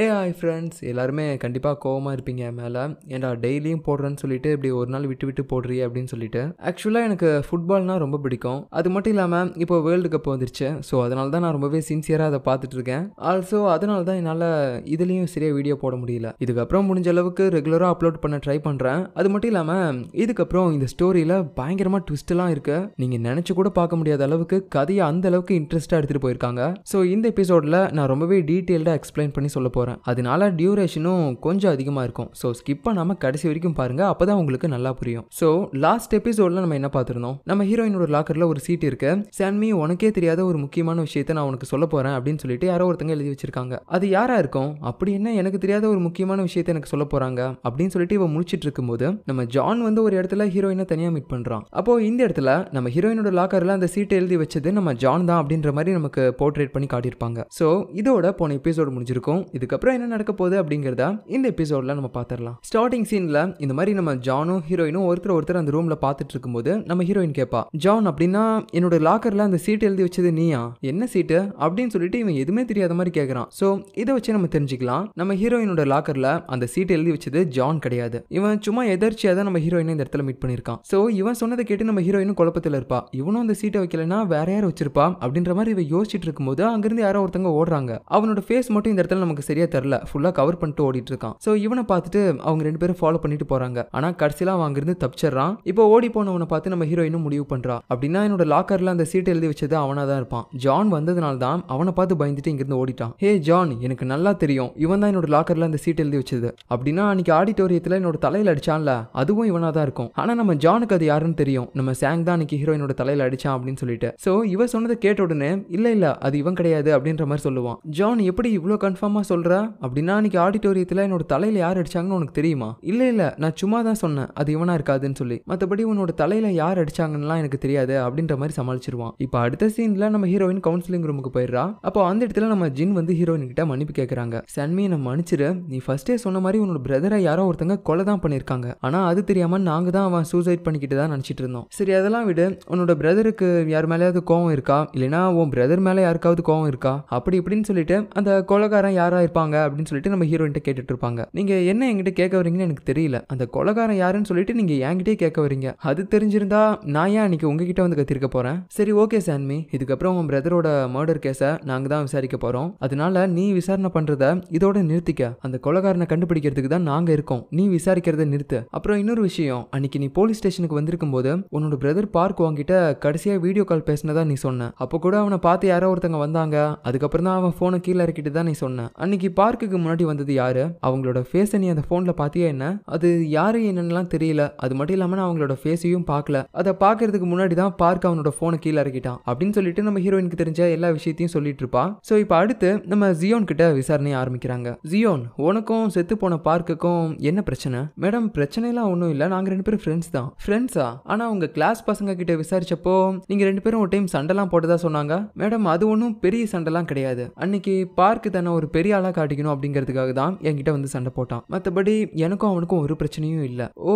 AI friends எல்லாருமே கண்டிப்பாக கோவமாக இருப்பீங்க என் மேலே ஏன்டா டெய்லியும் போடுறேன்னு சொல்லிட்டு இப்படி ஒரு நாள் விட்டு விட்டு போடுறியே அப்படின்னு சொல்லிட்டு ஆக்சுவலாக எனக்கு ஃபுட்பால்னால் ரொம்ப பிடிக்கும் அது மட்டும் இல்லாமல் இப்போ வேர்ல்டு கப் வந்துருச்சு ஸோ அதனால தான் நான் ரொம்பவே சின்சியராக அதை பார்த்துட்டு இருக்கேன் ஆல்சோ அதனால தான் என்னால் இதுலேயும் சரியாக வீடியோ போட முடியல இதுக்கப்புறம் முடிஞ்ச அளவுக்கு ரெகுலராக அப்லோட் பண்ண ட்ரை பண்ணுறேன் அது மட்டும் இல்லாமல் இதுக்கப்புறம் இந்த ஸ்டோரியில் பயங்கரமாக ட்விஸ்ட்லாம் இருக்குது நீங்கள் நினச்சி கூட பார்க்க முடியாத அளவுக்கு கதையை அந்த அளவுக்கு இன்ட்ரெஸ்ட்டாக எடுத்துகிட்டு போயிருக்காங்க ஸோ இந்த எபிசோடில் நான் ரொம்பவே டீட்டெயில்டாக எக்ஸ்பிளைன் பண்ணி சொல்ல போகிறேன் போகிறேன் அதனால டியூரேஷனும் கொஞ்சம் அதிகமாக இருக்கும் ஸோ ஸ்கிப் பண்ணாமல் கடைசி வரைக்கும் பாருங்கள் அப்போ தான் உங்களுக்கு நல்லா புரியும் ஸோ லாஸ்ட் எபிசோடில் நம்ம என்ன பார்த்துருந்தோம் நம்ம ஹீரோயினோட லாக்கரில் ஒரு சீட் இருக்கு சான்மி உனக்கே தெரியாத ஒரு முக்கியமான விஷயத்தை நான் உனக்கு சொல்ல போகிறேன் அப்படின்னு சொல்லிட்டு யாரோ ஒருத்தங்க எழுதி வச்சிருக்காங்க அது யாராக இருக்கும் அப்படி என்ன எனக்கு தெரியாத ஒரு முக்கியமான விஷயத்தை எனக்கு சொல்ல போகிறாங்க அப்படின்னு சொல்லிட்டு இவன் முடிச்சிட்டு இருக்கும்போது நம்ம ஜான் வந்து ஒரு இடத்துல ஹீரோயினை தனியாக மீட் பண்ணுறான் அப்போ இந்த இடத்துல நம்ம ஹீரோயினோட லாக்கரில் அந்த சீட்டை எழுதி வச்சது நம்ம ஜான் தான் அப்படின்ற மாதிரி நமக்கு போர்ட்ரேட் பண்ணி காட்டியிருப்பாங்க ஸோ இதோட போன எபிசோடு முடிஞ்சிருக்கும் இது இதுக்கப்புறம் என்ன நடக்க போகுது அப்படிங்கிறத இந்த எபிசோட்ல நம்ம பார்த்துடலாம் ஸ்டார்டிங் சீன்ல இந்த மாதிரி நம்ம ஜானும் ஹீரோயினும் ஒருத்தர் ஒருத்தர் அந்த ரூம்ல பார்த்துட்டு இருக்கும்போது நம்ம ஹீரோயின் கேட்பா ஜான் அப்படின்னா என்னோட லாக்கர்ல அந்த சீட் எழுதி வச்சது நீயா என்ன சீட்டு அப்படின்னு சொல்லிட்டு இவன் எதுவுமே தெரியாத மாதிரி கேட்கறான் ஸோ இதை வச்சு நம்ம தெரிஞ்சுக்கலாம் நம்ம ஹீரோயினோட லாக்கர்ல அந்த சீட் எழுதி வச்சது ஜான் கிடையாது இவன் சும்மா எதிர்ச்சியாக தான் நம்ம ஹீரோயினை இந்த இடத்துல மீட் பண்ணியிருக்கான் ஸோ இவன் சொன்னதை கேட்டு நம்ம ஹீரோயினும் குழப்பத்தில் இருப்பா இவனும் அந்த சீட்டை வைக்கலனா வேற யாரும் வச்சிருப்பா அப்படின்ற மாதிரி இவன் யோசிச்சுட்டு இருக்கும்போது அங்கிருந்து யாரோ ஒருத்தவங்க ஓடுறாங்க அவனோட ஃபேஸ் மட்டும் இந்த இடத்துல நமக்கு சரியா தெரியல ஃபுல்லாக கவர் பண்ணிட்டு ஓடிட்டு இருக்கான் ஸோ இவனை பார்த்துட்டு அவங்க ரெண்டு பேரும் ஃபாலோ பண்ணிட்டு போறாங்க ஆனால் கடைசியெல்லாம் அவன் இருந்து தப்பிச்சிடறான் இப்போ ஓடி போனவனை பார்த்து நம்ம ஹீரோயினும் முடிவு பண்றா அப்படின்னா என்னோட லாக்கர்ல அந்த சீட் எழுதி வச்சது அவனா தான் இருப்பான் ஜான் வந்ததுனால தான் அவனை பார்த்து பயந்துட்டு இங்கிருந்து ஓடிட்டான் ஹே ஜான் எனக்கு நல்லா தெரியும் இவன் தான் என்னோட லாக்கர்ல அந்த சீட் எழுதி வச்சது அப்படின்னா அன்னைக்கு ஆடிட்டோரியத்தில் என்னோட தலையில் அடிச்சான்ல அதுவும் இவனா தான் இருக்கும் ஆனால் நம்ம ஜானுக்கு அது யாருன்னு தெரியும் நம்ம சாங் தான் அன்னைக்கு ஹீரோயினோட தலையில் அடிச்சான் அப்படின்னு சொல்லிட்டு ஸோ இவன் சொன்னதை கேட்ட உடனே இல்லை இல்லை அது இவன் கிடையாது அப்படின்ற மாதிரி சொல்லுவான் ஜான் எப்படி இவ்வளோ கன்ஃபார்மாக சொல்ல சொல்கிற அப்படின்னா அன்றைக்கி ஆடிட்டோரியத்தில் என்னோட தலையில் யார் அடித்தாங்கன்னு உனக்கு தெரியுமா இல்லை இல்லை நான் சும்மா தான் சொன்னேன் அது இவனாக இருக்காதுன்னு சொல்லி மற்றபடி உன்னோட தலையில் யார் அடித்தாங்கன்னா எனக்கு தெரியாது அப்படின்ற மாதிரி சமாளிச்சிருவான் இப்போ அடுத்த சீனில் நம்ம ஹீரோயின் கவுன்சிலிங் ரூமுக்கு போயிடுறா அப்போ அந்த இடத்துல நம்ம ஜின் வந்து ஹீரோயின் கிட்ட மன்னிப்பு கேட்குறாங்க சன்மியை நம்ம மன்னிச்சிரு நீ ஃபர்ஸ்டே சொன்ன மாதிரி உன்னோட பிரதரை யாரோ ஒருத்தங்க கொலை தான் பண்ணியிருக்காங்க ஆனால் அது தெரியாமல் நாங்கள் தான் அவன் சூசைட் பண்ணிக்கிட்டு தான் நினச்சிட்டு இருந்தோம் சரி அதெல்லாம் விடு உன்னோட பிரதருக்கு யார் மேலேயாவது கோவம் இருக்கா இல்லைனா உன் பிரதர் மேலே யாருக்காவது கோவம் இருக்கா அப்படி இப்படின்னு சொல்லிட்டு அந்த கொலைக்காரன் யாராக இருப்பாங்க அப்படின்னு சொல்லிட்டு நம்ம ஹீரோயின்ட்ட கேட்டுட்டு இருப்பாங்க நீங்க என்ன என்கிட்ட கேட்க வரீங்கன்னு எனக்கு தெரியல அந்த கொலகாரம் யாருன்னு சொல்லிட்டு நீங்க என்கிட்டயே கேட்க வரீங்க அது தெரிஞ்சிருந்தா நான் ஏன் அன்னைக்கு உங்ககிட்ட வந்து கத்திருக்க போறேன் சரி ஓகே சான்மி இதுக்கப்புறம் உன் பிரதரோட மர்டர் கேஸை நாங்க தான் விசாரிக்க போறோம் அதனால நீ விசாரணை பண்றத இதோட நிறுத்திக்க அந்த கொலகாரனை கண்டுபிடிக்கிறதுக்கு தான் நாங்க இருக்கோம் நீ விசாரிக்கிறத நிறுத்து அப்புறம் இன்னொரு விஷயம் அன்னைக்கு நீ போலீஸ் ஸ்டேஷனுக்கு வந்திருக்கும் போது உன்னோட பிரதர் பார்க் வாங்கிட்ட கடைசியா வீடியோ கால் பேசினதா நீ சொன்ன அப்போ கூட அவனை பார்த்து யாரோ ஒருத்தங்க வந்தாங்க அதுக்கப்புறம் தான் அவன் போனை கீழே இறக்கிட்டு தான் நீ சொன்ன அன்னைக்கு இன்னைக்கு பார்க்குக்கு முன்னாடி வந்தது யாரு அவங்களோட ஃபேஸை நீ அந்த ஃபோனில் பார்த்தியா என்ன அது யாரு என்னன்னுலாம் தெரியல அது மட்டும் இல்லாமல் நான் அவங்களோட ஃபேஸையும் பார்க்கல அதை பார்க்கறதுக்கு முன்னாடி தான் பார்க் அவனோட ஃபோனை கீழே இறக்கிட்டான் அப்படின்னு சொல்லிட்டு நம்ம ஹீரோயினுக்கு தெரிஞ்ச எல்லா விஷயத்தையும் சொல்லிட்டு இருப்பா ஸோ இப்போ அடுத்து நம்ம ஜியோன் கிட்ட விசாரணையை ஆரம்பிக்கிறாங்க ஜியோன் உனக்கும் செத்து போன பார்க்குக்கும் என்ன பிரச்சனை மேடம் பிரச்சனைலாம் ஒன்றும் இல்லை நாங்கள் ரெண்டு பேரும் ஃப்ரெண்ட்ஸ் தான் ஃப்ரெண்ட்ஸா ஆனால் உங்கள் கிளாஸ் பசங்க கிட்ட விசாரிச்சப்போ நீங்கள் ரெண்டு பேரும் ஒரு டைம் சண்டைலாம் போட்டதா சொன்னாங்க மேடம் அது ஒன்றும் பெரிய சண்டைலாம் கிடையாது அன்னைக்கு பார்க்கு தானே ஒரு பெரிய ஆளாக காட்டிக்கணும் அப்படிங்கிறதுக்காக தான் என்கிட்ட வந்து சண்டை போட்டான் மற்றபடி எனக்கும் அவனுக்கும் ஒரு பிரச்சனையும் இல்லை ஓ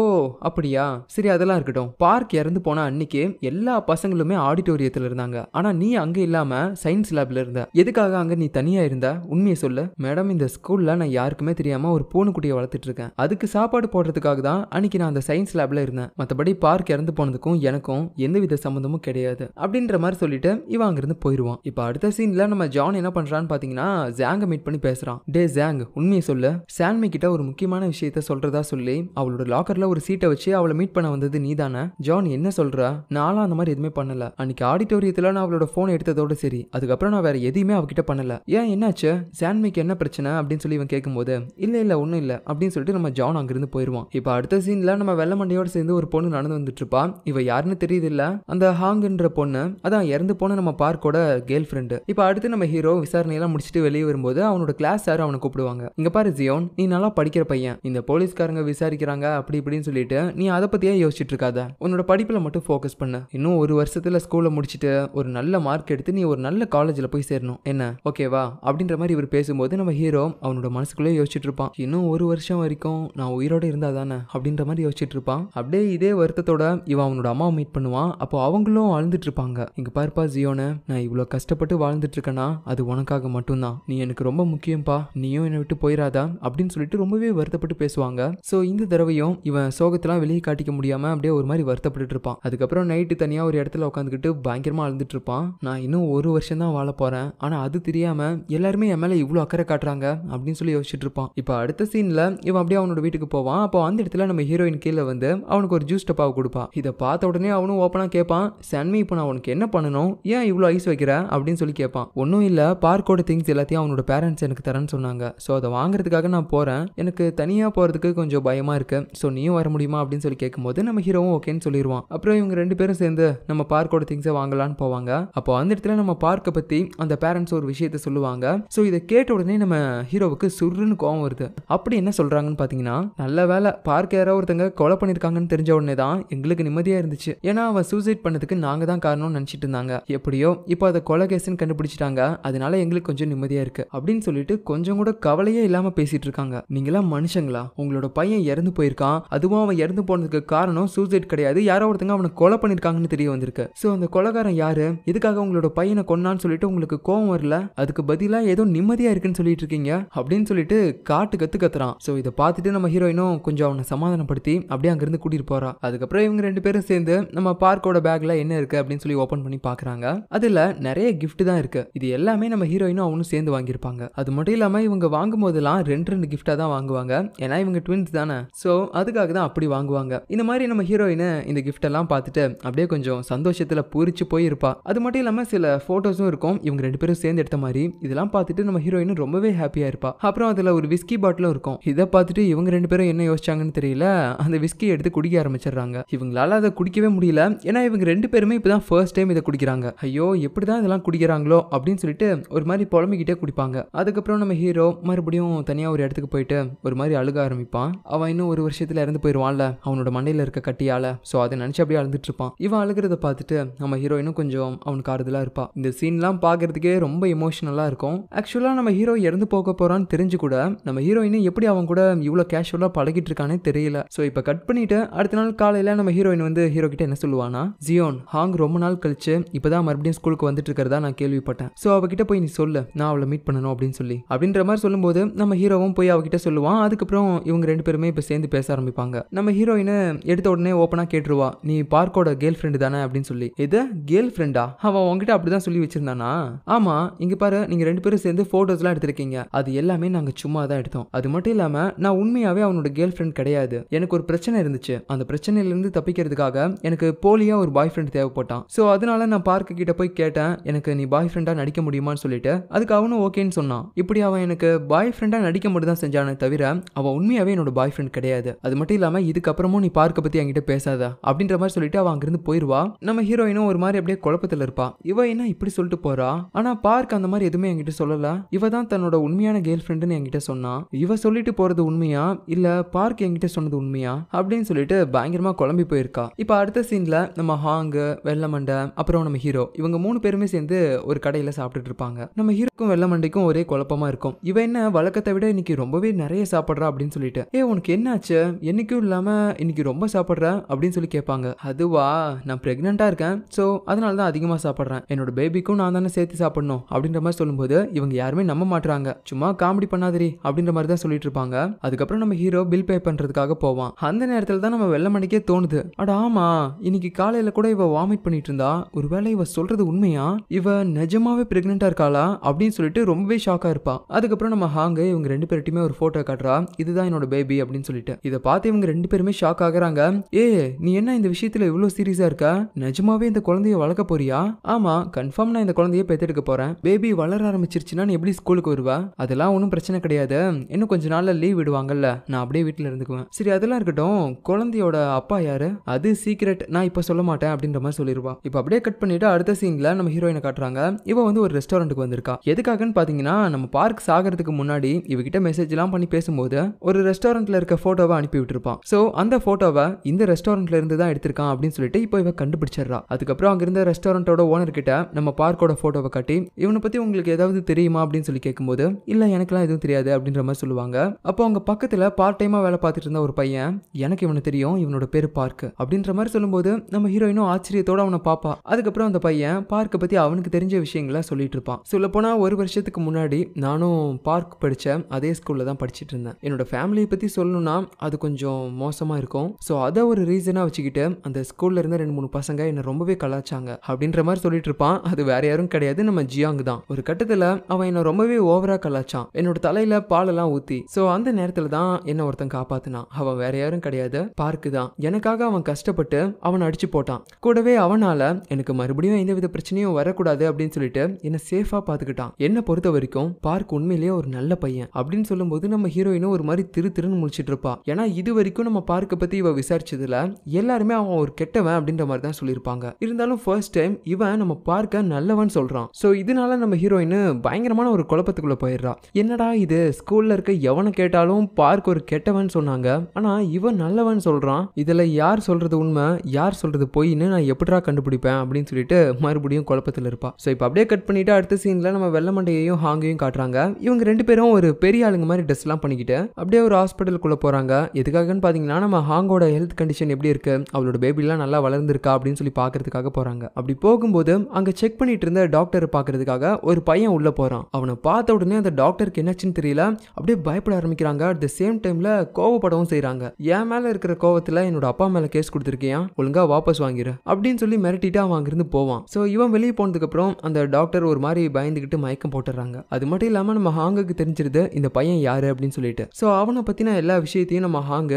அப்படியா சரி அதெல்லாம் இருக்கட்டும் பார்க் இறந்து போன அன்னைக்கு எல்லா பசங்களுமே ஆடிட்டோரியத்தில் இருந்தாங்க ஆனால் நீ அங்கே இல்லாமல் சயின்ஸ் லேப்ல இருந்த எதுக்காக அங்கே நீ தனியாக இருந்த உண்மையை சொல்லு மேடம் இந்த ஸ்கூலில் நான் யாருக்குமே தெரியாமல் ஒரு பூனைக்குட்டியை வளர்த்துட்டு இருக்கேன் அதுக்கு சாப்பாடு போடுறதுக்காக தான் அன்னைக்கு நான் அந்த சயின்ஸ் லேப்ல இருந்தேன் மற்றபடி பார்க் இறந்து போனதுக்கும் எனக்கும் எந்தவித சம்மந்தமும் கிடையாது அப்படின்ற மாதிரி சொல்லிட்டு இவன் அங்கிருந்து போயிடுவான் இப்போ அடுத்த சீனில் நம்ம ஜான் என்ன பண்ணுறான்னு பார்த்தீங்கன்னா ஜாங்கை மீட் பண்ணி பேசுகிறான் பேசுறான் டே ஜாங் உண்மையை சொல்ல சான்மி கிட்ட ஒரு முக்கியமான விஷயத்த சொல்றதா சொல்லி அவளோட லாக்கர்ல ஒரு சீட்டை வச்சு அவளை மீட் பண்ண வந்தது நீ தானே ஜான் என்ன சொல்ற நானும் அந்த மாதிரி எதுவுமே பண்ணல அன்னைக்கு ஆடிட்டோரியத்துல நான் அவளோட போன் எடுத்ததோட சரி அதுக்கப்புறம் நான் வேற எதையுமே அவகிட்ட பண்ணல ஏன் என்னாச்சு சான்மிக்கு என்ன பிரச்சனை அப்படின்னு சொல்லி இவன் கேட்கும்போது இல்ல இல்ல ஒண்ணும் இல்லை அப்படின்னு சொல்லிட்டு நம்ம ஜான் அங்கிருந்து போயிடுவான் இப்போ அடுத்த சீன்ல நம்ம வெள்ள மண்டையோட சேர்ந்து ஒரு பொண்ணு நடந்து வந்துட்டு இருப்பா இவ யாருன்னு தெரியுது இல்ல அந்த ஹாங்குன்ற பொண்ணு அதான் இறந்து போன நம்ம பார்க்கோட கேர்ள் ஃப்ரெண்டு இப்போ அடுத்து நம்ம ஹீரோ எல்லாம் முடிச்சுட்டு வெளியே வரும்போது அவனோட கிளாஸ் கிளாஸ் சார் அவனை கூப்பிடுவாங்க இங்க பாரு ஜியோன் நீ நல்லா படிக்கிற பையன் இந்த போலீஸ்காரங்க விசாரிக்கிறாங்க அப்படி இப்படின்னு சொல்லிட்டு நீ அதை பத்தியே யோசிச்சுட்டு இருக்காத உன்னோட படிப்புல மட்டும் ஃபோக்கஸ் பண்ணு இன்னும் ஒரு வருஷத்துல ஸ்கூல்ல முடிச்சுட்டு ஒரு நல்ல மார்க் எடுத்து நீ ஒரு நல்ல காலேஜ்ல போய் சேரணும் என்ன ஓகேவா அப்படின்ற மாதிரி இவர் பேசும்போது நம்ம ஹீரோ அவனோட மனசுக்குள்ளே யோசிச்சுட்டு இருப்பான் இன்னும் ஒரு வருஷம் வரைக்கும் நான் உயிரோட இருந்தா தானே அப்படின்ற மாதிரி யோசிச்சுட்டு இருப்பான் அப்படியே இதே வருத்தத்தோட இவன் அவனோட அம்மாவை மீட் பண்ணுவான் அப்போ அவங்களும் அழுந்துட்டு இருப்பாங்க இங்க பாருப்பா ஜியோன நான் இவ்வளோ கஷ்டப்பட்டு வாழ்ந்துட்டு இருக்கேனா அது உனக்காக மட்டும்தான் நீ எனக்கு ரொம்ப முக்கியம் முடியும்பா நீயும் என்னை விட்டு போயிடாதா அப்படின்னு சொல்லிட்டு ரொம்பவே வருத்தப்பட்டு பேசுவாங்க ஸோ இந்த தடவையும் இவன் சோகத்தெல்லாம் வெளியே காட்டிக்க முடியாம அப்படியே ஒரு மாதிரி வருத்தப்பட்டு இருப்பான் அதுக்கப்புறம் நைட்டு தனியா ஒரு இடத்துல உட்காந்துக்கிட்டு பயங்கரமா அழுதுட்டு இருப்பான் நான் இன்னும் ஒரு வருஷம் தான் வாழ போறேன் ஆனா அது தெரியாம எல்லாருமே என் மேல இவ்வளோ அக்கறை காட்டுறாங்க அப்படின்னு சொல்லி யோசிச்சுட்டு இருப்பான் இப்போ அடுத்த சீன்ல இவன் அப்படியே அவனோட வீட்டுக்கு போவான் அப்போ அந்த இடத்துல நம்ம ஹீரோயின் கீழே வந்து அவனுக்கு ஒரு ஜூஸ் டப்பாவை கொடுப்பான் இதை பார்த்த உடனே அவனும் ஓப்பனாக கேட்பான் சன்மி இப்போ நான் உனக்கு என்ன பண்ணணும் ஏன் இவ்வளோ ஐஸ் வைக்கிற அப்படின்னு சொல்லி கேட்பான் ஒன்றும் இல்லை பார்க்கோட திங்ஸ் எல்லாத்தையும் அவனோட பேரண்ட்ஸ் எனக்கு தரேன்னு சொன்னாங்க ஸோ அதை வாங்குறதுக்காக நான் போகிறேன் எனக்கு தனியாக போகிறதுக்கு கொஞ்சம் பயமாக இருக்குது ஸோ நீயும் வர முடியுமா அப்படின்னு சொல்லி கேட்கும்போது நம்ம ஹீரோவும் ஓகேன்னு சொல்லிடுவான் அப்புறம் இவங்க ரெண்டு பேரும் சேர்ந்து நம்ம பார்க்கோட திங்ஸை வாங்கலான்னு போவாங்க அப்போ அந்த இடத்துல நம்ம பார்க்கை பற்றி அந்த பேரண்ட்ஸ் ஒரு விஷயத்த சொல்லுவாங்க ஸோ இதை கேட்ட உடனே நம்ம ஹீரோவுக்கு சுருன்னு கோவம் வருது அப்படி என்ன சொல்கிறாங்கன்னு பார்த்தீங்கன்னா நல்ல வேலை பார்க்க யாரோ ஒருத்தங்க கொலை பண்ணியிருக்காங்கன்னு தெரிஞ்ச உடனே தான் எங்களுக்கு நிம்மதியாக இருந்துச்சு ஏன்னா அவன் சூசைட் பண்ணதுக்கு நாங்கள் தான் காரணம்னு நினச்சிட்டு இருந்தாங்க எப்படியோ இப்போ அதை கொலை கேஸ்ன்னு கண்டுபிடிச்சிட்டாங்க அதனால எங்களுக்கு கொஞ்சம் நிம்மதியாக இருக்குது அப்படின்னு சொல்லிட்டு கொஞ்சம் கூட கவலையே இல்லாம பேசிட்டு இருக்காங்க நீங்களாம் மனுஷங்களா உங்களோட பையன் இறந்து போயிருக்கான் அதுவும் அவன் இறந்து போனதுக்கு காரணம் சூசைட் கிடையாது யாரோ ஒருத்தங்க அவனை கொலை பண்ணிருக்காங்கன்னு தெரிய வந்திருக்கு ஸோ அந்த கொலகாரன் யாரு இதுக்காக உங்களோட பையனை கொன்னான்னு சொல்லிட்டு உங்களுக்கு கோவம் வரல அதுக்கு பதிலாக ஏதோ நிம்மதியா இருக்குன்னு சொல்லிட்டு இருக்கீங்க அப்படின்னு சொல்லிட்டு காட்டு கத்து கத்துறான் ஸோ இதை பார்த்துட்டு நம்ம ஹீரோயினும் கொஞ்சம் அவனை சமாதானப்படுத்தி அப்படியே அங்கிருந்து கூட்டிட்டு போறா அதுக்கப்புறம் இவங்க ரெண்டு பேரும் சேர்ந்து நம்ம பார்க்கோட பேக்ல என்ன இருக்கு அப்படின்னு சொல்லி ஓப்பன் பண்ணி பாக்குறாங்க அதுல நிறைய கிஃப்ட் தான் இருக்கு இது எல்லாமே நம்ம ஹீரோயினும் அவனும் சேர்ந்து வாங்கியிருப்பாங்க அது மட்டும் மட்டும் இல்லாமல் இவங்க வாங்கும் போதெல்லாம் ரெண்டு ரெண்டு கிஃப்டாக தான் வாங்குவாங்க ஏன்னா இவங்க ட்வின்ஸ் தானே ஸோ அதுக்காக தான் அப்படி வாங்குவாங்க இந்த மாதிரி நம்ம ஹீரோயினை இந்த கிஃப்டெல்லாம் பார்த்துட்டு அப்படியே கொஞ்சம் சந்தோஷத்தில் பூரிச்சு போயிருப்பா அது மட்டும் இல்லாமல் சில ஃபோட்டோஸும் இருக்கும் இவங்க ரெண்டு பேரும் சேர்ந்து எடுத்த மாதிரி இதெல்லாம் பார்த்துட்டு நம்ம ஹீரோயின் ரொம்பவே ஹாப்பியாக இருப்பா அப்புறம் அதில் ஒரு விஸ்கி பாட்டிலும் இருக்கும் இதை பார்த்துட்டு இவங்க ரெண்டு பேரும் என்ன யோசிச்சாங்கன்னு தெரியல அந்த விஸ்கி எடுத்து குடிக்க ஆரம்பிச்சிடுறாங்க இவங்களால அதை குடிக்கவே முடியல ஏன்னா இவங்க ரெண்டு பேருமே இப்போ தான் ஃபர்ஸ்ட் டைம் இதை குடிக்கிறாங்க ஐயோ எப்படி தான் இதெல்லாம் குடிக்கிறாங்களோ அப்படின்னு சொல்லிட்டு ஒரு மாதிரி புலம்பிக்கிட்டே குடிப்பாங்க அதுக்கப்புறம் அதுக்கப்புறம் நம்ம ஹீரோ மறுபடியும் தனியாக ஒரு இடத்துக்கு போயிட்டு ஒரு மாதிரி அழுக ஆரம்பிப்பான் அவன் இன்னும் ஒரு வருஷத்தில் இறந்து போயிடுவான்ல அவனோட மண்டையில் இருக்க கட்டியால் ஸோ அதை நினச்சி அப்படியே அழுதுட்டு இருப்பான் இவன் அழுகிறத பார்த்துட்டு நம்ம ஹீரோயினும் கொஞ்சம் அவனுக்கு ஆறுதலாக இருப்பான் இந்த சீன்லாம் பார்க்கறதுக்கே ரொம்ப இமோஷனலாக இருக்கும் ஆக்சுவலாக நம்ம ஹீரோ இறந்து போக போகிறான்னு தெரிஞ்சு கூட நம்ம ஹீரோயினும் எப்படி அவன் கூட இவ்வளோ கேஷுவலாக பழகிட்டு இருக்கானே தெரியல ஸோ இப்போ கட் பண்ணிவிட்டு அடுத்த நாள் காலையில் நம்ம ஹீரோயின் வந்து ஹீரோ கிட்ட என்ன சொல்லுவானா ஜியோன் ஹாங் ரொம்ப நாள் கழிச்சு இப்போ தான் மறுபடியும் ஸ்கூலுக்கு வந்துட்டு இருக்கிறதா நான் கேள்விப்பட்டேன் ஸோ அவகிட்ட போய் நீ சொல்லு நான் அவளை மீட் பண்ணணும் அப்படின்னு சொல்லி அப்படின்ற மாதிரி சொல்லும்போது நம்ம ஹீரோவும் போய் அவகிட்ட சொல்லுவான் அதுக்கப்புறம் இவங்க ரெண்டு பேருமே இப்போ சேர்ந்து பேச ஆரம்பிப்பாங்க நம்ம ஹீரோயினை எடுத்த உடனே ஓப்பனாக கேட்டுருவா நீ பார்க்கோட கேர்ள் ஃப்ரெண்டு தானே அப்படின்னு சொல்லி இது கேர்ள் ஃப்ரெண்டா அவன் உங்ககிட்ட அப்படிதான் சொல்லி வச்சிருந்தானா ஆமா இங்க பாரு நீங்க ரெண்டு பேரும் சேர்ந்து போட்டோஸ்லாம் எடுத்திருக்கீங்க அது எல்லாமே நாங்க சும்மா தான் எடுத்தோம் அது மட்டும் இல்லாம நான் உண்மையாவே அவனோட கேர்ள் ஃப்ரெண்ட் கிடையாது எனக்கு ஒரு பிரச்சனை இருந்துச்சு அந்த பிரச்சனையிலிருந்து தப்பிக்கிறதுக்காக எனக்கு போலியா ஒரு பாய் ஃப்ரெண்ட் தேவைப்பட்டான் ஸோ அதனால நான் பார்க்க கிட்ட போய் கேட்டேன் எனக்கு நீ பாய் ஃப்ரெண்டா நடிக்க முடியுமான்னு சொல்லிட்டு அதுக்கு அவனும் ஓகேன்னு சொன்னான் இப்படி அப்படி அவன் எனக்கு பாய் ஃப்ரெண்டாக நடிக்க மட்டும் தான் செஞ்சானே தவிர அவள் உண்மையாகவே என்னோட பாய் ஃப்ரெண்ட் கிடையாது அது மட்டும் இல்லாமல் இதுக்கப்புறமும் நீ பார்க்க பற்றி என்கிட்ட பேசாத அப்படின்ற மாதிரி சொல்லிட்டு அவன் அங்கிருந்து போயிடுவா நம்ம ஹீரோயினும் ஒரு மாதிரி அப்படியே குழப்பத்தில் இருப்பா இவ என்ன இப்படி சொல்லிட்டு போறா ஆனால் பார்க் அந்த மாதிரி எதுவுமே என்கிட்ட சொல்லல இவ தான் தன்னோட உண்மையான கேர்ள் ஃப்ரெண்டுன்னு என்கிட்ட சொன்னா இவ சொல்லிட்டு போறது உண்மையா இல்ல பார்க் என்கிட்ட சொன்னது உண்மையா அப்படின்னு சொல்லிட்டு பயங்கரமா குழம்பி போயிருக்கா இப்போ அடுத்த சீன்ல நம்ம ஹாங்கு வெள்ளமண்டை அப்புறம் நம்ம ஹீரோ இவங்க மூணு பேருமே சேர்ந்து ஒரு கடையில சாப்பிட்டுட்டு இருப்பாங்க நம்ம ஹீரோக்கும் வெள்ளமண்டைக்கும் ஒரே குழப்பமா ஆச்சரியமாக இருக்கும் இவன் என்ன வழக்கத்தை விட இன்னைக்கு ரொம்பவே நிறைய சாப்பிட்றா அப்படின்னு சொல்லிட்டு ஏ உனக்கு என்னாச்சு என்னைக்கும் இல்லாமல் இன்னைக்கு ரொம்ப சாப்பிட்றா அப்படின்னு சொல்லி கேட்பாங்க அதுவா நான் ப்ரெக்னெண்ட்டாக இருக்கேன் ஸோ அதனால தான் அதிகமாக சாப்பிட்றேன் என்னோட பேபிக்கும் நான் தானே சேர்த்து சாப்பிடணும் அப்படின்ற மாதிரி சொல்லும்போது இவங்க யாருமே நம்ப மாட்டுறாங்க சும்மா காமெடி பண்ணாதரி அப்படின்ற மாதிரி தான் சொல்லிட்டு இருப்பாங்க அதுக்கப்புறம் நம்ம ஹீரோ பில் பே பண்ணுறதுக்காக போவான் அந்த நேரத்தில் தான் நம்ம மணிக்கே தோணுது அட ஆமா இன்னைக்கு காலையில் கூட இவ வாமிட் பண்ணிட்டு இருந்தா ஒருவேளை இவ சொல்றது உண்மையா இவ நிஜமாவே பிரெக்னெண்டா இருக்காளா அப்படின்னு சொல்லிட்டு ரொம்பவே ஷாக்கா இருப்பா இருப்பான் அதுக்கப்புறம் நம்ம ஹாங்கு இவங்க ரெண்டு பேர்ட்டையுமே ஒரு ஃபோட்டோ காட்டுறா இதுதான் என்னோட பேபி அப்படின்னு சொல்லிட்டு இதை பார்த்து இவங்க ரெண்டு பேருமே ஷாக் ஆகுறாங்க ஏ நீ என்ன இந்த விஷயத்துல இவ்வளோ சீரியஸா இருக்க நிஜமாவே இந்த குழந்தைய வளர்க்க போறியா ஆமா கன்ஃபார்ம் நான் இந்த குழந்தைய பேத்தெடுக்க போறேன் பேபி வளர ஆரம்பிச்சிருச்சுன்னா நீ எப்படி ஸ்கூலுக்கு வருவா அதெல்லாம் ஒன்றும் பிரச்சனை கிடையாது இன்னும் கொஞ்ச நாள்ல லீவ் விடுவாங்கல்ல நான் அப்படியே வீட்டில் இருந்துக்குவேன் சரி அதெல்லாம் இருக்கட்டும் குழந்தையோட அப்பா யாரு அது சீக்ரெட் நான் இப்போ சொல்ல மாட்டேன் அப்படின்ற மாதிரி சொல்லிடுவா இப்போ அப்படியே கட் பண்ணிட்டு அடுத்த சீன்ல நம்ம ஹீரோயினை காட்டுறாங்க இவ வந்து ஒரு ரெஸ்டாரண்ட்டுக்கு வந்திருக்கா எதுக்காகன்னு பாத்தீங்கன்னா நம்ம பார்க் சாகிறதுக்கு முன்னாடி இவகிட்ட மெசேஜ்லாம் பண்ணி பேசும்போது ஒரு ரெஸ்டாரண்ட்ல இருக்க ஃபோட்டோவை அனுப்பி விட்டுருப்பான் ஸோ அந்த ஃபோட்டோவை இந்த ரெஸ்டாரண்ட்ல இருந்து தான் எடுத்திருக்கான் அப்படின்னு சொல்லிட்டு இப்போ இவன் கண்டுபிடிச்சிடுறா அதுக்கப்புறம் அங்கிருந்த ரெஸ்டாரண்ட்டோட ஓனர் கிட்ட நம்ம பார்க்கோட ஃபோட்டோவை காட்டி இவனை பத்தி உங்களுக்கு ஏதாவது தெரியுமா அப்படின்னு சொல்லி கேட்கும்போது இல்ல எனக்குலாம் எதுவும் தெரியாது அப்படின்ற மாதிரி சொல்லுவாங்க அப்போ அவங்க பக்கத்துல பார்ட் டைமா வேலை பார்த்துட்டு இருந்த ஒரு பையன் எனக்கு இவனை தெரியும் இவனோட பேர் பார்க் அப்படின்ற மாதிரி சொல்லும்போது நம்ம ஹீரோயினும் ஆச்சரியத்தோட அவனை பாப்பா அதுக்கப்புறம் அந்த பையன் பார்க்கை பத்தி அவனுக்கு தெரிஞ்ச விஷயங்களை சொல்லிட்டு இருப்பான் சொல்ல போனா ஒரு வருஷத்துக்கு முன்னாடி நான் நானும் பார்க் படித்தேன் அதே ஸ்கூலில் தான் படிச்சுட்டு இருந்தேன் என்னோட ஃபேமிலியை பற்றி சொல்லணும்னா அது கொஞ்சம் மோசமாக இருக்கும் ஸோ அதை ஒரு ரீசனாக வச்சுக்கிட்டு அந்த ஸ்கூலில் இருந்த ரெண்டு மூணு பசங்க என்னை ரொம்பவே கலாச்சாங்க அப்படின்ற மாதிரி சொல்லிட்டு இருப்பான் அது வேற யாரும் கிடையாது நம்ம ஜியாங் தான் ஒரு கட்டத்தில் அவன் என்னை ரொம்பவே ஓவராக கலாச்சான் என்னோட தலையில் பாலெல்லாம் ஊற்றி ஸோ அந்த நேரத்தில் தான் என்ன ஒருத்தன் காப்பாற்றினான் அவன் வேற யாரும் கிடையாது பார்க்கு தான் எனக்காக அவன் கஷ்டப்பட்டு அவன் அடிச்சு போட்டான் கூடவே அவனால் எனக்கு மறுபடியும் எந்தவித பிரச்சனையும் வரக்கூடாது அப்படின்னு சொல்லிட்டு என்னை சேஃபாக பார்த்துக்கிட்டான் என்னை பொறுத்த வரைக்கும் பார்க் மார்க் உண்மையிலேயே ஒரு நல்ல பையன் அப்படின்னு சொல்லும்போது நம்ம ஹீரோயினும் ஒரு மாதிரி திரு திருன்னு முடிச்சிட்டு இருப்பா ஏன்னா இது வரைக்கும் நம்ம பார்க்கை பற்றி இவ விசாரிச்சதுல எல்லாருமே அவன் ஒரு கெட்டவன் அப்படின்ற மாதிரி தான் சொல்லியிருப்பாங்க இருந்தாலும் ஃபர்ஸ்ட் டைம் இவன் நம்ம பார்க்க நல்லவன் சொல்கிறான் ஸோ இதனால நம்ம ஹீரோயின் பயங்கரமான ஒரு குழப்பத்துக்குள்ளே போயிடுறா என்னடா இது ஸ்கூல்ல இருக்க எவனை கேட்டாலும் பார்க் ஒரு கெட்டவன் சொன்னாங்க ஆனால் இவன் நல்லவன் சொல்கிறான் இதில் யார் சொல்கிறது உண்மை யார் சொல்கிறது பொய்ன்னு நான் எப்படிடா கண்டுபிடிப்பேன் அப்படின்னு சொல்லிட்டு மறுபடியும் குழப்பத்தில் இருப்பா ஸோ இப்போ அப்படியே கட் பண்ணிட்டு அடுத்த சீனில் நம்ம வெள்ளமண்டையையும் ஹாங்கையும் காட்டுறாங்க வராங்க இவங்க ரெண்டு பேரும் ஒரு பெரிய ஆளுங்க மாதிரி ட்ரெஸ்லாம் பண்ணிக்கிட்டு அப்படியே ஒரு ஹாஸ்பிட்டலுக்குள்ளே போகிறாங்க எதுக்காகன்னு பார்த்தீங்கன்னா நம்ம ஹாங்கோட ஹெல்த் கண்டிஷன் எப்படி இருக்கு அவளோட பேபிலாம் நல்லா வளர்ந்துருக்கா அப்படின்னு சொல்லி பார்க்கறதுக்காக போகிறாங்க அப்படி போகும்போது அங்கே செக் பண்ணிட்டு இருந்த டாக்டரை பார்க்கறதுக்காக ஒரு பையன் உள்ளே போகிறான் அவனை பார்த்த உடனே அந்த டாக்டருக்கு என்னாச்சுன்னு தெரியல அப்படியே பயப்பட ஆரம்பிக்கிறாங்க அட் த சேம் டைமில் கோவப்படவும் செய்கிறாங்க என் மேலே இருக்கிற கோவத்தில் என்னோட அப்பா மேலே கேஸ் கொடுத்துருக்கியா ஒழுங்காக வாபஸ் வாங்கிடு அப்படின்னு சொல்லி மிரட்டிட்டு அவன் அங்கிருந்து போவான் ஸோ இவன் வெளியே போனதுக்கப்புறம் அந்த டாக்டர் ஒரு மாதிரி பயந்துக்கிட்டு மயக்கம் போட்டுறாங்க அது மட்டும் இல்லை இல்லாமல் நம்ம ஹாங்குக்கு தெரிஞ்சிருது இந்த பையன் யாரு அப்படின்னு சொல்லிட்டு ஸோ அவனை பற்றின எல்லா விஷயத்தையும் நம்ம ஹாங்கு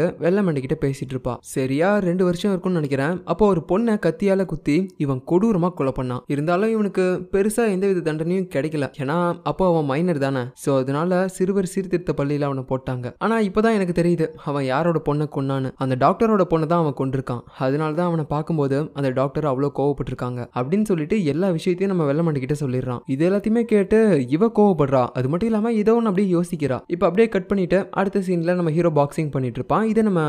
கிட்ட பேசிட்டு இருப்பா சரியா ரெண்டு வருஷம் இருக்கும்னு நினைக்கிறேன் அப்போ ஒரு பொண்ணை கத்தியால குத்தி இவன் கொடூரமாக கொலை பண்ணான் இருந்தாலும் இவனுக்கு பெருசாக எந்தவித தண்டனையும் கிடைக்கல ஏன்னா அப்போ அவன் மைனர் தானே ஸோ அதனால சிறுவர் சீர்திருத்த பள்ளியில் அவனை போட்டாங்க ஆனால் இப்போதான் எனக்கு தெரியுது அவன் யாரோட பொண்ணை கொன்னான்னு அந்த டாக்டரோட பொண்ணை தான் அவன் கொண்டிருக்கான் அதனால தான் அவனை பார்க்கும்போது அந்த டாக்டர் அவ்வளோ கோவப்பட்டிருக்காங்க அப்படின்னு சொல்லிட்டு எல்லா விஷயத்தையும் நம்ம கிட்ட சொல்லிடுறான் இது எல்லாத்தையுமே கேட்டு இவ கோவப்படுறா அது மட்டும் இல்லாமல் இதை ஒன்று அப்படியே யோசிக்கிறா இப்போ அப்படியே கட் பண்ணிட்டு அடுத்த சீனில் நம்ம ஹீரோ பாக்ஸிங் பண்ணிட்டு இருப்பான் இதை நம்ம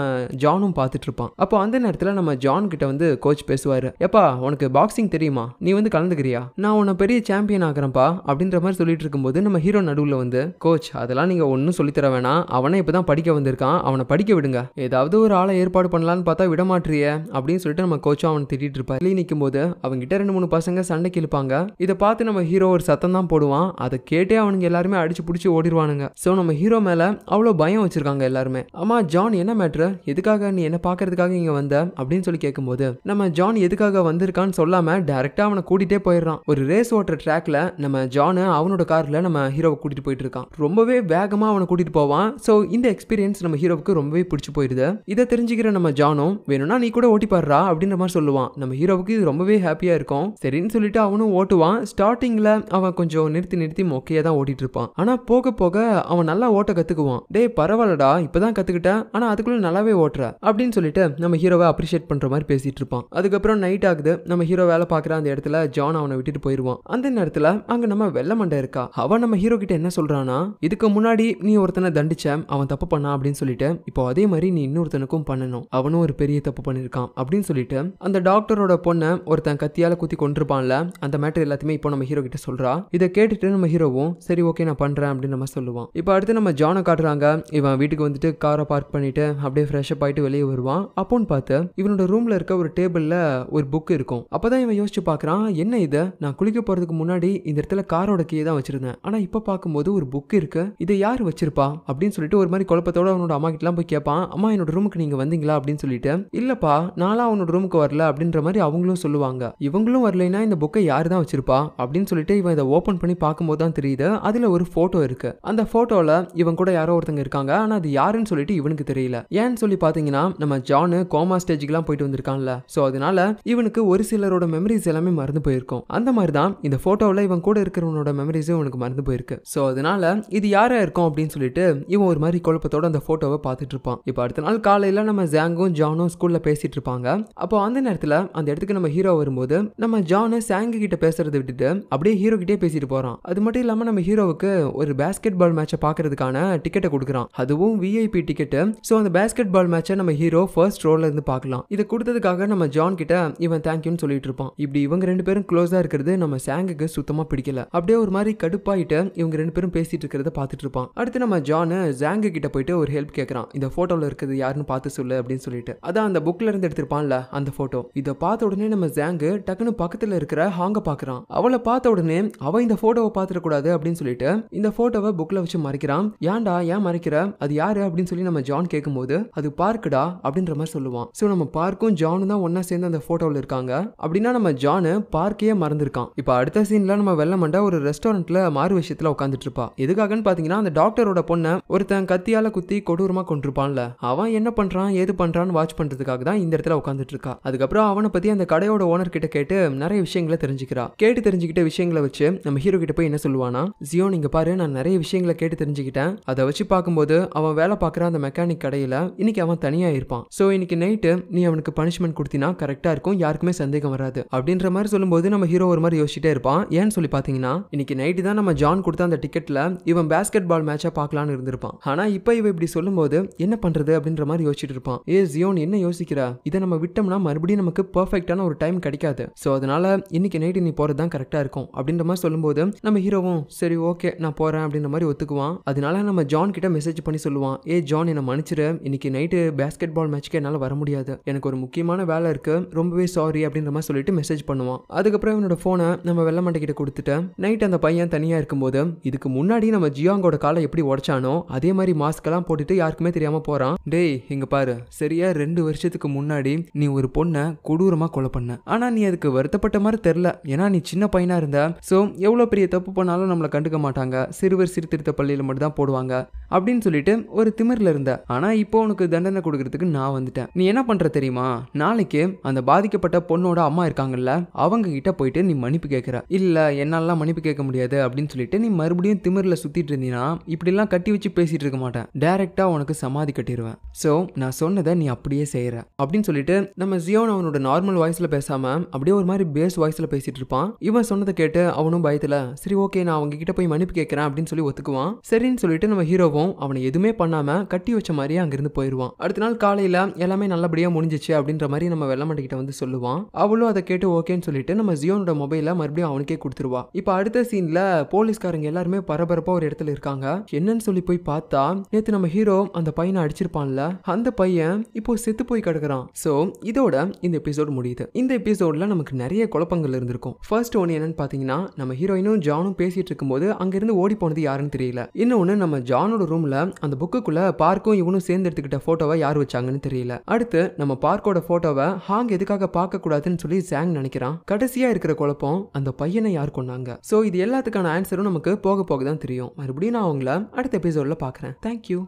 ஜானும் பார்த்துட்டு இருப்பான் அப்போ அந்த நேரத்தில் நம்ம ஜான் கிட்ட வந்து கோச் பேசுவாரு எப்பா உனக்கு பாக்ஸிங் தெரியுமா நீ வந்து கலந்துக்கிறியா நான் உன்னை பெரிய சாம்பியன் ஆகிறேன்ப்பா அப்படின்ற மாதிரி சொல்லிட்டு இருக்கும்போது நம்ம ஹீரோ நடுவில் வந்து கோச் அதெல்லாம் நீங்க ஒன்றும் சொல்லித்தர வேணாம் அவனை இப்போதான் படிக்க வந்திருக்கான் அவனை படிக்க விடுங்க ஏதாவது ஒரு ஆளை ஏற்பாடு பண்ணலான்னு பார்த்தா விடமாட்டிய அப்படின்னு சொல்லிட்டு நம்ம கோச்சும் அவன் திட்டிட்டு இருப்பார் வெளியே நிற்கும் போது கிட்ட ரெண்டு மூணு பசங்க சண்டைக்கு இழுப்பாங்க இதை பார்த்து நம்ம ஹீரோ ஒரு சத்தம் தான் போடுவான் அதை கேட்டே அவனுங்க எல்லாருமே அடிச்சு பிடிச்சி ஓடிடுவானுங்க ஸோ நம்ம ஹீரோ மேலே அவ்வளோ பயம் வச்சிருக்காங்க எல்லாருமே ஆமா ஜான் என்ன மேட்ரு எதுக்காக நீ என்ன பார்க்கறதுக்காக இங்கே வந்த அப்படின்னு சொல்லி கேட்கும்போது நம்ம ஜான் எதுக்காக வந்திருக்கான்னு சொல்லாம டேரெக்டாக அவனை கூட்டிகிட்டே போயிடுறான் ஒரு ரேஸ் ஓட்டுற ட்ராக்ல நம்ம ஜான் அவனோட கார்ல நம்ம ஹீரோவை கூட்டிட்டு போயிட்டு இருக்கான் ரொம்பவே வேகமா அவனை கூட்டிட்டு போவான் ஸோ இந்த எக்ஸ்பீரியன்ஸ் நம்ம ஹீரோவுக்கு ரொம்பவே பிடிச்சி போயிடுது இதை தெரிஞ்சுக்கிற நம்ம ஜானும் வேணும்னா நீ கூட ஓட்டி பாடுறா அப்படின்ற மாதிரி சொல்லுவான் நம்ம ஹீரோவுக்கு இது ரொம்பவே ஹாப்பியா இருக்கும் சரின்னு சொல்லிட்டு அவனும் ஓட்டுவான் ஸ்டார்டிங்ல அவன் கொஞ்சம் நிறுத்தி நிறுத்தி மொக்கையா தான் ஓட்டிட்டு ஓட்டிட்டு இருப்பான் ஆனா போக போக அவன் நல்லா ஓட்ட கத்துக்குவான் டே பரவாயில்லடா இப்பதான் கத்துக்கிட்டேன் ஆனா அதுக்குள்ள நல்லாவே ஓட்டுற அப்படின்னு சொல்லிட்டு நம்ம ஹீரோவை அப்ரிஷியேட் பண்ற மாதிரி பேசிட்டு இருப்பான் அதுக்கப்புறம் நைட் ஆகுது நம்ம ஹீரோ வேலை பாக்குற அந்த இடத்துல ஜான் அவனை விட்டுட்டு போயிருவான் அந்த நேரத்துல அங்க நம்ம வெள்ள மண்டை இருக்கா அவன் நம்ம ஹீரோ கிட்ட என்ன சொல்றானா இதுக்கு முன்னாடி நீ ஒருத்தனை தண்டிச்ச அவன் தப்பு பண்ணா அப்படின்னு சொல்லிட்டு இப்போ அதே மாதிரி நீ இன்னொருத்தனுக்கும் பண்ணணும் அவனும் ஒரு பெரிய தப்பு பண்ணிருக்கான் அப்படின்னு சொல்லிட்டு அந்த டாக்டரோட பொண்ணை ஒருத்தன் கத்தியால குத்தி கொண்டிருப்பான்ல அந்த மேட்டர் எல்லாத்தையுமே இப்போ நம்ம ஹீரோ கிட்ட சொல்றா இதை கேட்டுட்டு நம்ம ஹீரோவும் சரி சரி ஓகே நான் பண்ணுறேன் அப்படின்னு நம்ம சொல்லுவான் இப்போ அடுத்து நம்ம ஜானை காட்டுறாங்க இவன் வீட்டுக்கு வந்துட்டு காரை பார்க் பண்ணிட்டு அப்படியே ஃப்ரெஷ்அப் ஆகிட்டு வெளியே வருவான் அப்போன்னு பார்த்து இவனோட ரூமில் இருக்க ஒரு டேபிளில் ஒரு புக் இருக்கும் அப்போ தான் இவன் யோசிச்சு பார்க்குறான் என்ன இது நான் குளிக்க போகிறதுக்கு முன்னாடி இந்த இடத்துல காரோட கீ தான் வச்சிருந்தேன் ஆனால் இப்போ பார்க்கும்போது ஒரு புக் இருக்கு இதை யார் வச்சிருப்பா அப்படின்னு சொல்லிட்டு ஒரு மாதிரி குழப்பத்தோட அவனோட அம்மா கிட்டலாம் போய் கேட்பான் அம்மா என்னோட ரூமுக்கு நீங்கள் வந்தீங்களா அப்படின்னு சொல்லிட்டு இல்லைப்பா நானும் அவனோட ரூமுக்கு வரல அப்படின்ற மாதிரி அவங்களும் சொல்லுவாங்க இவங்களும் வரலைன்னா இந்த புக்கை யார் தான் வச்சிருப்பா அப்படின்னு சொல்லிட்டு இவன் இதை ஓப்பன் பண்ணி பார்க்கும்போது தான் தெரியுது அதில் ஒரு ஃபோட்டோ இருக்கு அந்த ஃபோட்டோவில் இவன் கூட யாரோ ஒருத்தங்க இருக்காங்க ஆனால் அது யாருன்னு சொல்லிட்டு இவனுக்கு தெரியல ஏன்னு சொல்லி பார்த்தீங்கன்னா நம்ம ஜானு கோமா எல்லாம் போயிட்டு வந்திருக்கான்ல ஸோ அதனால இவனுக்கு ஒரு சிலரோட மெமரிஸ் எல்லாமே மறந்து போயிருக்கும் அந்த மாதிரி தான் இந்த ஃபோட்டோவில் இவன் கூட இருக்கிறவனோட மெமரிஸும் இவனுக்கு மறந்து போயிருக்கு ஸோ அதனால இது யாரா இருக்கும் அப்படின்னு சொல்லிட்டு இவன் ஒரு மாதிரி குழப்பத்தோட அந்த ஃபோட்டோவை பாத்துட்டு இருப்பான் இப்போ அடுத்த நாள் காலையில் நம்ம ஜாங்கும் ஜானும் ஸ்கூலில் பேசிட்டு இருப்பாங்க அப்போ அந்த நேரத்தில் அந்த இடத்துக்கு நம்ம ஹீரோ வரும்போது நம்ம ஜானு சாங்கு கிட்ட பேசுறதை விட்டுட்டு அப்படியே ஹீரோ கிட்டே பேசிட்டு போகிறான் அது மட்டும் இல்லாமல் நம்ம ஹீரோ ஹீரோவுக்கு ஒரு பேஸ்கெட் பால் மேட்சை பார்க்கறதுக்கான டிக்கெட்டை கொடுக்குறான் அதுவும் விஐபி டிக்கெட்டு ஸோ அந்த பேஸ்கெட் பால் மேட்சை நம்ம ஹீரோ ஃபர்ஸ்ட் ரோல இருந்து பார்க்கலாம் இதை கொடுத்ததுக்காக நம்ம ஜான் கிட்ட இவன் தேங்க்யூன்னு சொல்லிட்டு இருப்பான் இப்படி இவங்க ரெண்டு பேரும் க்ளோஸா இருக்கிறது நம்ம சாங்குக்கு சுத்தமா பிடிக்கல அப்படியே ஒரு மாதிரி கடுப்பாயிட்டு இவங்க ரெண்டு பேரும் பேசிட்டு இருக்கிறத பார்த்துட்டு இருப்பான் அடுத்து நம்ம ஜான் ஜாங்கு கிட்ட போயிட்டு ஒரு ஹெல்ப் கேட்கறான் இந்த போட்டோல இருக்கிறது யாருன்னு பார்த்து சொல்லு அப்படின்னு சொல்லிட்டு அதான் அந்த புக்ல இருந்து எடுத்திருப்பான்ல அந்த போட்டோ இதை பார்த்த உடனே நம்ம ஜாங்கு டக்குன்னு பக்கத்துல இருக்கிற ஹாங்க பாக்குறான் அவளை பார்த்த உடனே அவ இந்த போட்டோவை பார்த்துடக்கூடாது அப்படின்னு சொல்லிட்டு சொல்லிட்டு இந்த போட்டோவை புக்ல வச்சு மறைக்கிறான் ஏன்டா ஏன் மறைக்கிற அது யாரு அப்படின்னு சொல்லி நம்ம ஜான் கேட்கும்போது அது பார்க்குடா அப்படின்ற மாதிரி சொல்லுவான் ஸோ நம்ம பார்க்கும் ஜானும் தான் ஒன்னா சேர்ந்து அந்த போட்டோவில் இருக்காங்க அப்படின்னா நம்ம ஜானு பார்க்கையே மறந்துருக்கான் இப்போ அடுத்த சீன்ல நம்ம வெள்ளமண்டா ஒரு ரெஸ்டாரண்ட்ல மாறு விஷயத்துல உட்காந்துட்டு இருப்பா எதுக்காகன்னு பாத்தீங்கன்னா அந்த டாக்டரோட பொண்ணை ஒருத்தன் கத்தியால குத்தி கொடூரமா கொண்டிருப்பான்ல அவன் என்ன பண்றான் ஏது பண்றான்னு வாட்ச் பண்றதுக்காக தான் இந்த இடத்துல உட்காந்துட்டு இருக்கா அதுக்கப்புறம் அவனை பத்தி அந்த கடையோட ஓனர் கிட்ட கேட்டு நிறைய விஷயங்களை தெரிஞ்சுக்கிறா கேட்டு தெரிஞ்சுக்கிட்ட விஷயங்களை வச்சு நம்ம ஹீரோ கிட்ட போய் என்ன சொல்லுவானா ஜியோ ஐயோ நீங்கள் பாரு நான் நிறைய விஷயங்களை கேட்டு தெரிஞ்சுக்கிட்டேன் அதை வச்சு பார்க்கும்போது அவன் வேலை பார்க்குற அந்த மெக்கானிக் கடையில் இன்னைக்கு அவன் தனியாக இருப்பான் ஸோ இன்னைக்கு நைட்டு நீ அவனுக்கு பனிஷ்மெண்ட் கொடுத்தினா கரெக்டாக இருக்கும் யாருக்குமே சந்தேகம் வராது அப்படின்ற மாதிரி சொல்லும்போது நம்ம ஹீரோ ஒரு மாதிரி யோசிச்சுட்டே இருப்பான் ஏன்னு சொல்லி பார்த்தீங்கன்னா இன்னைக்கு நைட்டு தான் நம்ம ஜான் கொடுத்த அந்த டிக்கெட்டில் இவன் பேஸ்கெட் பால் மேட்சாக பார்க்கலான்னு இருந்திருப்பான் ஆனால் இப்போ இவன் இப்படி சொல்லும்போது என்ன பண்ணுறது அப்படின்ற மாதிரி யோசிச்சுட்டு இருப்பான் ஏ ஜியோன் என்ன யோசிக்கிறா இதை நம்ம விட்டோம்னா மறுபடியும் நமக்கு பர்ஃபெக்டான ஒரு டைம் கிடைக்காது ஸோ அதனால இன்னைக்கு நைட்டு நீ போகிறது தான் கரெக்டாக இருக்கும் அப்படின்ற மாதிரி சொல்லும்போது நம்ம ஹீரோவும் சரி ஓ ஓகே நான் போகிறேன் அப்படின்ற மாதிரி ஒத்துக்குவான் அதனால நம்ம ஜான் கிட்ட மெசேஜ் பண்ணி சொல்லுவான் ஏ ஜான் என்னை மன்னிச்சிரு இன்னைக்கு நைட்டு பேஸ்கெட் பால் மேட்ச்க்கு என்னால் வர முடியாது எனக்கு ஒரு முக்கியமான வேலை இருக்கு ரொம்பவே சாரி அப்படின்ற மாதிரி சொல்லிட்டு மெசேஜ் பண்ணுவான் அதுக்கப்புறம் என்னோட ஃபோனை நம்ம வெள்ளமண்டை கிட்ட கொடுத்துட்டு நைட் அந்த பையன் தனியாக இருக்கும்போது இதுக்கு முன்னாடி நம்ம ஜியாங்கோட காலை எப்படி உடச்சானோ அதே மாதிரி மாஸ்க்கெல்லாம் போட்டுட்டு யாருக்குமே தெரியாமல் போகிறான் டேய் இங்கே பாரு சரியா ரெண்டு வருஷத்துக்கு முன்னாடி நீ ஒரு பொண்ணை கொடூரமாக கொலை பண்ண ஆனால் நீ அதுக்கு வருத்தப்பட்ட மாதிரி தெரில ஏன்னா நீ சின்ன பையனாக இருந்த ஸோ எவ்வளோ பெரிய தப்பு பண்ணாலும் நம்மளை கண்டுக்க மாட்டாங்க சிறுவர் சீர்திருத்த பள்ளியில் மட்டும் தான் போடுவாங்க அப்படின்னு சொல்லிட்டு ஒரு திமிரில் இருந்த ஆனால் இப்போ உனக்கு தண்டனை கொடுக்கறதுக்கு நான் வந்துட்டேன் நீ என்ன பண்ணுற தெரியுமா நாளைக்கு அந்த பாதிக்கப்பட்ட பொண்ணோட அம்மா இருக்காங்கல்ல அவங்க கிட்ட போயிட்டு நீ மன்னிப்பு கேட்குற இல்லை என்னாலலாம் மன்னிப்பு கேட்க முடியாது அப்படின்னு சொல்லிட்டு நீ மறுபடியும் திமிரில் சுற்றிட்டு இருந்தீங்கன்னா இப்படிலாம் கட்டி வச்சு பேசிட்டு இருக்க மாட்டேன் டேரெக்டாக உனக்கு சமாதி கட்டிடுவேன் ஸோ நான் சொன்னதை நீ அப்படியே செய்கிற அப்படின்னு சொல்லிட்டு நம்ம ஜியோன் அவனோட நார்மல் வாய்ஸில் பேசாமல் அப்படியே ஒரு மாதிரி பேஸ் வாய்ஸில் பேசிகிட்டு இருப்பான் இவன் சொன்னதை கேட்டு அவனும் பயத்தில் சரி ஓகே நான் அவங்க கிட்ட போய் மன்னிப்பு கேட்குறேன் அப்படின்னு சொல்லி ஒத்துக்குவான் சரின்னு சொல்லிட்டு நம்ம ஹீரோவும் அவனை எதுவுமே பண்ணாமல் கட்டி வச்ச மாதிரியே அங்கேருந்து போயிடுவான் அடுத்த நாள் காலையில் எல்லாமே நல்லபடியாக முடிஞ்சிச்சு அப்படின்ற மாதிரி நம்ம வெள்ளமண்ட கிட்ட வந்து சொல்லுவான் அவளும் அதை கேட்டு ஓகேன்னு சொல்லிட்டு நம்ம ஜியோனோட மொபைலை மறுபடியும் அவனுக்கே கொடுத்துருவா இப்போ அடுத்த சீனில் போலீஸ்காரங்க எல்லாருமே பரபரப்பாக ஒரு இடத்துல இருக்காங்க என்னன்னு சொல்லி போய் பார்த்தா நேற்று நம்ம ஹீரோ அந்த பையனை அடிச்சிருப்பான்ல அந்த பையன் இப்போ செத்து போய் கிடக்குறான் ஸோ இதோட இந்த எபிசோட் முடியுது இந்த எபிசோட்ல நமக்கு நிறைய குழப்பங்கள் இருந்திருக்கும் ஃபர்ஸ்ட் ஒன்று என்னன்னு பார்த்தீங்கன்னா நம்ம ஹீரோயினும் ஜானும் பேசிட்டு இருக்கும்போது அங்கிருந்து ஓடி போனது யாருன்னு தெரியல இன்னொன்று நம்ம ஜானோட ரூம்ல அந்த புக்குக்குள்ள பார்க்கும் இவனும் சேர்ந்து எடுத்துக்கிட்ட போட்டோவை யார் வச்சாங்கன்னு தெரியல அடுத்து நம்ம பார்க்கோட போட்டோவை ஹாங் எதுக்காக பார்க்க கூடாதுன்னு சொல்லி சாங் நினைக்கிறான் கடைசியா இருக்கிற குழப்பம் அந்த பையனை யார் கொண்டாங்க ஸோ இது எல்லாத்துக்கான ஆன்சரும் நமக்கு போக போக தான் தெரியும் மறுபடியும் நான் அவங்கள அடுத்த எபிசோட்ல பார்க்குறேன் தேங்க்யூ